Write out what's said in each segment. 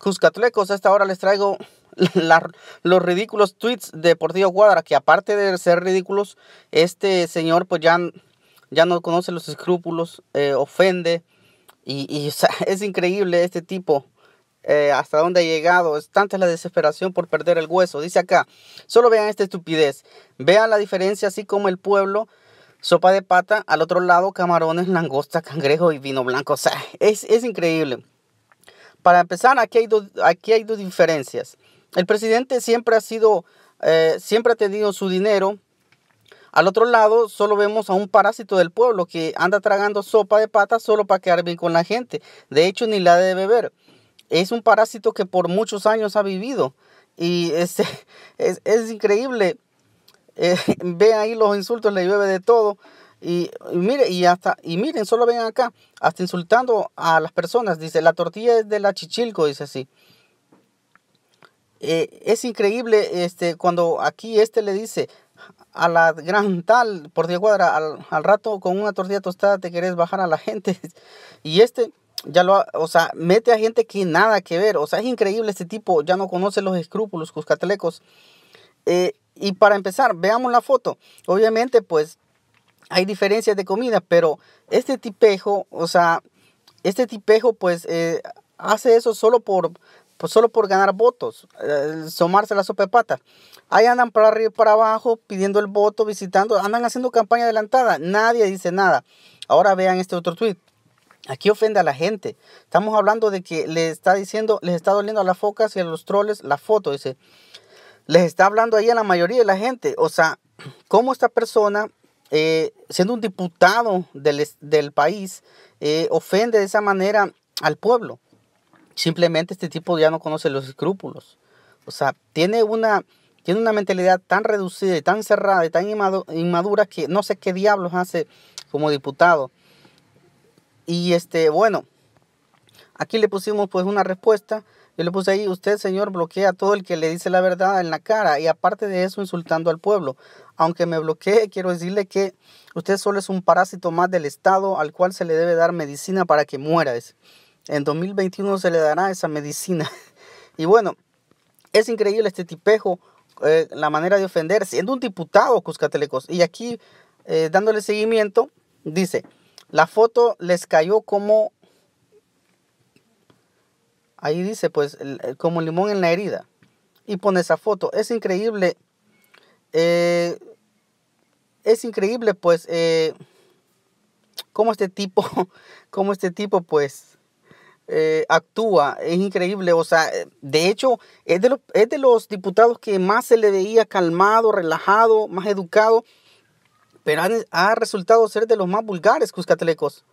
Cuscatlecos, a esta hora les traigo los ridículos tweets de Portillo Cuadra, que aparte de ser ridículos, este señor pues ya, ya no conoce los escrúpulos, eh, ofende, y, es increíble este tipo. Eh, hasta dónde ha llegado. Es tanta la desesperación por perder el hueso. Dice acá, solo vean esta estupidez. Vean la diferencia, así como el pueblo, sopa de pata, al otro lado camarones, langosta, cangrejo y vino blanco. O sea, es increíble. Para empezar, aquí hay, dos, aquí hay dos diferencias. El presidente siempre ha sido, eh, siempre ha tenido su dinero. Al otro lado, solo vemos a un parásito del pueblo que anda tragando sopa de patas solo para quedar bien con la gente. De hecho, ni la de beber. Es un parásito que por muchos años ha vivido. Y es, es, increíble. Eh, ve ahí los insultos, le llueve de todo. Y, y hasta, y miren, solo ven acá, hasta insultando a las personas. Dice, la tortilla es de la Chichilco, dice así. Eh, es increíble este, cuando aquí este le dice a la gran tal por Dios cuadra, al, rato con una tortilla tostada te querés bajar a la gente. y este ya lo, o sea, mete a gente que nada que ver. O sea, es increíble este tipo, ya no conoce los escrúpulos cuscatlecos. Eh, y para empezar, veamos la foto. Obviamente, pues hay diferencias de comida, pero este tipejo, o sea, este tipejo pues eh, hace eso solo por, pues, solo por ganar votos, eh, somarse la sopa de pata. Ahí andan para arriba y para abajo pidiendo el voto, visitando, andan haciendo campaña adelantada, nadie dice nada. Ahora vean este otro tweet. Aquí ofende a la gente. Estamos hablando de que le está diciendo, les está doliendo a las focas y a los troles la foto, dice. Les está hablando ahí a la mayoría de la gente. O sea, cómo esta persona eh, siendo un diputado del, país, eh, ofende de esa manera al pueblo. Simplemente este tipo ya no conoce los escrúpulos. O sea, tiene una, tiene una mentalidad tan reducida y tan cerrada y tan inmadura que no sé qué diablos hace como diputado. Y este, bueno, aquí le pusimos pues una respuesta yo le puse ahí, usted, Señor, bloquea a todo el que le dice la verdad en la cara y aparte de eso insultando al pueblo. Aunque me bloquee, quiero decirle que usted solo es un parásito más del Estado al cual se le debe dar medicina para que muera. En 2021 se le dará esa medicina. Y bueno, es increíble este tipejo, eh, la manera de ofender, siendo un diputado Cuscatelecos. Y aquí, eh, dándole seguimiento, dice, la foto les cayó como Ahí dice, pues, eh, como limón en la herida. Y pone esa foto. Es increíble. Eh, es increíble, pues, eh, cómo este tipo, cómo este tipo, pues, actúa. Es increíble. O sea, de hecho, es de, los, diputados que más se le veía calmado, relajado, más educado. Pero ha, resultado ser de los más vulgares cuscatlecos.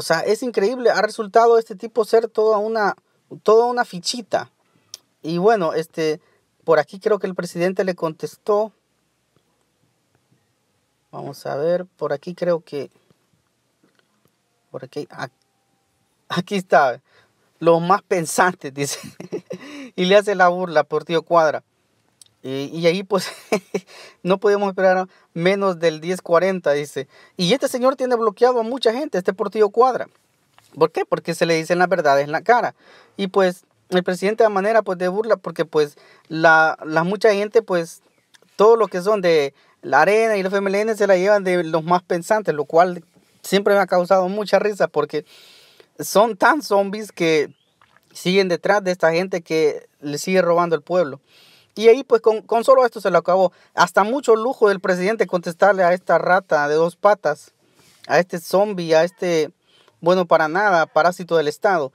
O sea, es increíble, ha resultado este tipo ser toda una, toda una fichita. Y bueno, este, por aquí creo que el presidente le contestó. Vamos a ver, por aquí creo que... Por aquí, aquí está. Los más pensantes, dice. y le hace la burla por tío Cuadra. Eh, y ahí pues no podemos esperar menos del 10.40, dice. Y este señor tiene bloqueado a mucha gente, este Portillo Cuadra. ¿Por qué? Porque se le dicen las verdades en la cara. Y pues el presidente de manera pues de burla, porque pues la, la mucha gente pues todo lo que son de la arena y los FMLN se la llevan de los más pensantes, lo cual siempre me ha causado mucha risa porque son tan zombies que siguen detrás de esta gente que le sigue robando el pueblo. Y ahí pues con, con solo esto se lo acabó. Hasta mucho lujo del presidente contestarle a esta rata de dos patas, a este zombie, a este, bueno, para nada, parásito del Estado.